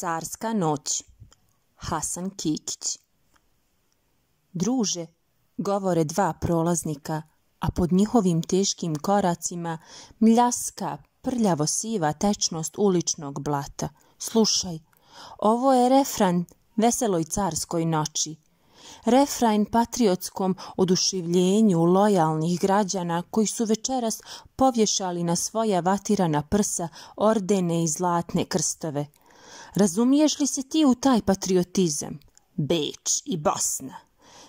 Carska noć Hasan Kikić Druže, govore dva prolaznika, a pod njihovim teškim koracima mljaska, prljavo siva tečnost uličnog blata. Slušaj, ovo je refran veseloj carskoj noći. Refrain patriotskom oduševljenju lojalnih građana koji su večeras povješali na svoja vatirana prsa ordene i zlatne krstove. Razumiješ li se ti u taj patriotizam? Beč i Bosna,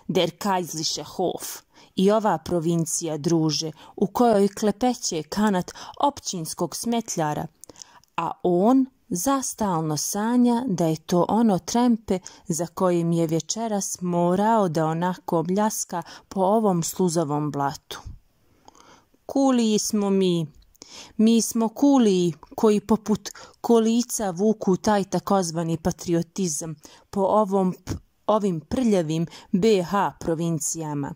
der Kajzliše Hof i ova provincija druže u kojoj klepeće kanat općinskog smetljara, a on zastalno sanja da je to ono trempe za kojim je večeras morao da onako obljaska po ovom sluzavom blatu. Kuliji smo mi, mi smo kuliji koji poput kolica vuku taj takozvani patriotizam po ovom ovim prljavim BH provincijama,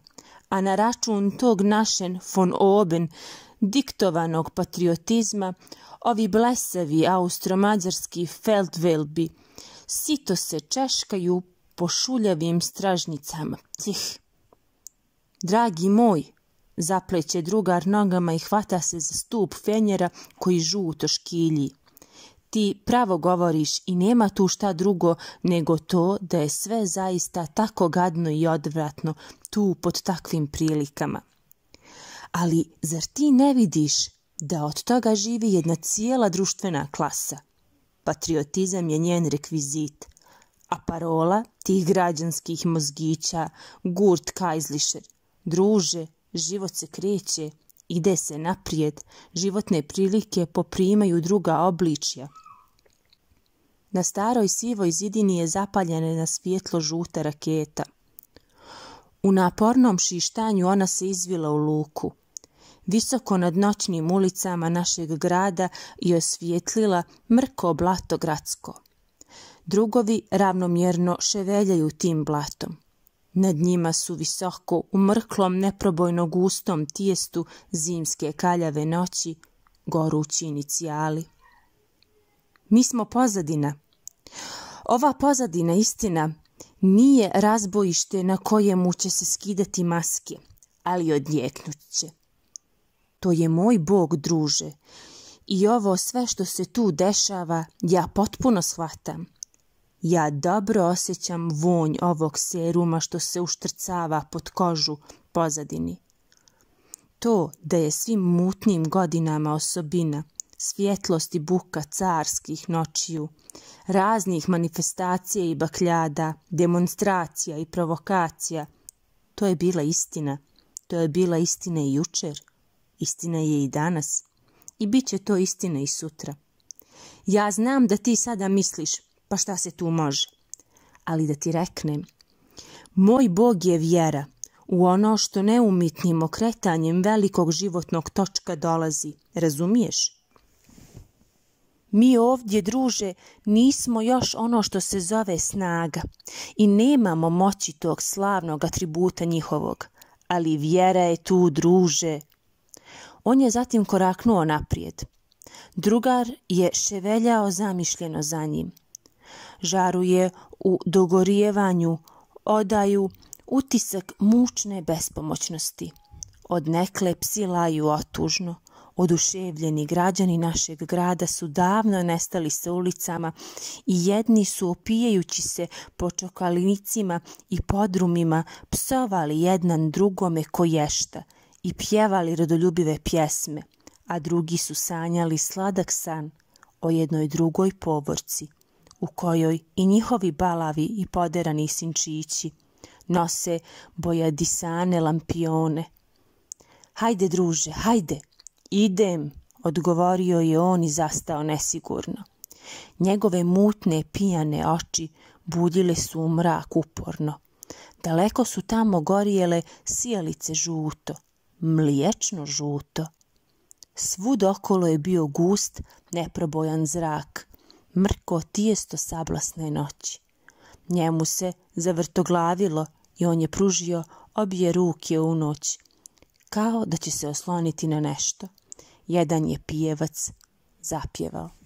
a na račun tog našen von Oben diktovanog patriotizma ovi blesavi austromađarski feldvelbi sito se češkaju po šuljavim stražnicama. Tih. Dragi moj, Zapleće drugar nogama i hvata se za stup fenjera koji žuto škilji. Ti pravo govoriš i nema tu šta drugo nego to da je sve zaista tako gadno i odvratno tu pod takvim prilikama. Ali zar ti ne vidiš da od toga živi jedna cijela društvena klasa? Patriotizam je njen rekvizit, a parola tih građanskih mozgića, gurt kajzlišer, druže, Život se kreće, ide se naprijed, životne prilike poprimaju druga obličja. Na staroj sivoj zidini je zapaljena na svjetlo žuta raketa. U napornom šištanju ona se izvila u luku. Visoko nad noćnim ulicama našeg grada i osvijetlila mrko blato gradsko. Drugovi ravnomjerno ševeljaju tim blatom. Nad njima su visoko u mrklom neprobojno gustom tijestu zimske kaljave noći gorući inicijali. Mi smo pozadina. Ova pozadina istina nije razbojište na kojemu će se skidati maske, ali odjeknut će. To je moj bog, druže, i ovo sve što se tu dešava ja potpuno shvatam. Ja dobro osjećam vonj ovog seruma što se uštrcava pod kožu pozadini. To da je svim mutnim godinama osobina, i buka carskih noćiju, raznih manifestacija i bakljada, demonstracija i provokacija, to je bila istina. To je bila istina i jučer, istina je i danas i bit će to istina i sutra. Ja znam da ti sada misliš, pa šta se tu može? Ali da ti reknem, moj Bog je vjera u ono što neumitnim okretanjem velikog životnog točka dolazi, razumiješ? Mi ovdje, druže, nismo još ono što se zove snaga i nemamo moći tog slavnog atributa njihovog, ali vjera je tu, druže. On je zatim koraknuo naprijed. Drugar je ševeljao zamišljeno za njim žaruje u dogorijevanju, odaju utisak mučne bespomoćnosti. nekle psi laju otužno. Oduševljeni građani našeg grada su davno nestali sa ulicama i jedni su opijajući se po čokalinicima i podrumima psovali jedan drugome koješta i pjevali rodoljubive pjesme, a drugi su sanjali sladak san o jednoj drugoj povorci u kojoj i njihovi balavi i poderani sinčići nose disane lampione. Hajde, druže, hajde, idem, odgovorio je on i zastao nesigurno. Njegove mutne, pijane oči budile su u mrak uporno. Daleko su tamo gorijele sijalice žuto, mliječno žuto. Svud okolo je bio gust, neprobojan zrak, mrko tijesto sablasne noći. Njemu se zavrtoglavilo i on je pružio obje ruke u noć, kao da će se osloniti na nešto. Jedan je pijevac zapjevao.